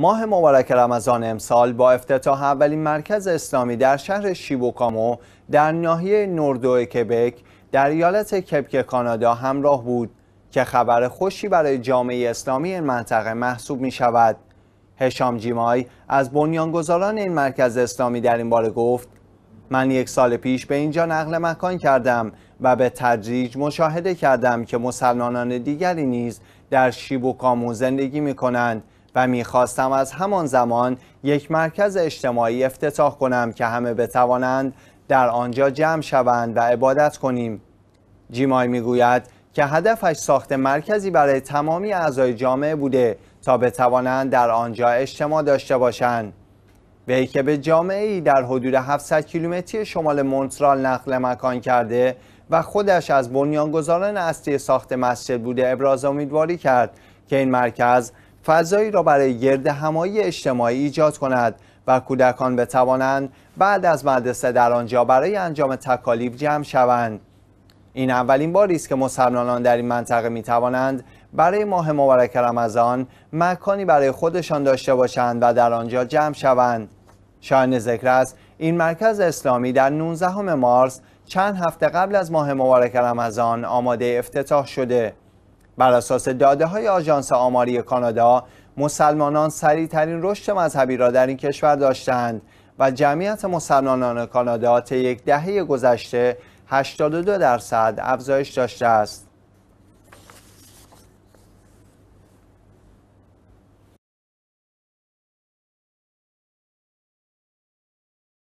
ماه مبارک رمضان امسال با افتتاح اولین مرکز اسلامی در شهر شیبوکامو در ناحیه نوردو کبک در ایالت کبک کانادا همراه بود که خبر خوشی برای جامعه اسلامی این منطقه محسوب می شود. هشام جیمای از بنیانگذاران این مرکز اسلامی در این باره گفت من یک سال پیش به اینجا نقل مکان کردم و به تدریج مشاهده کردم که مسلمانان دیگری نیز در شیبوکامو زندگی می کنند و میخواستم از همان زمان یک مرکز اجتماعی افتتاح کنم که همه بتوانند در آنجا جمع شوند و عبادت کنیم جیمای میگوید که هدفش ساخت مرکزی برای تمامی اعضای جامعه بوده تا بتوانند در آنجا اجتماع داشته باشند وی که به جامعه ای در حدود 700 کیلومتری شمال مونترال نقل مکان کرده و خودش از بنیانگذاران اصلی ساخت مسجد بوده ابراز امیدواری کرد که این مرکز فضایی را برای گرد همایی اجتماعی ایجاد کند و کودکان بتوانند بعد از مدرسه در آنجا برای انجام تکالیف جمع شوند این اولین باری است که مسلمانان در این منطقه می توانند برای ماه مبارک رمضان مکانی برای خودشان داشته باشند و در آنجا جمع شوند شاین ذکر است این مرکز اسلامی در 19 مارس چند هفته قبل از ماه مبارک رمضان آماده افتتاح شده بر اساس داده های آژانس آماری کانادا مسلمانان سریعترین رشد مذهبی را در این کشور داشتند و جمعیت مسلمانان کانادا طی یک دهه گذشته 82 درصد افزایش داشته است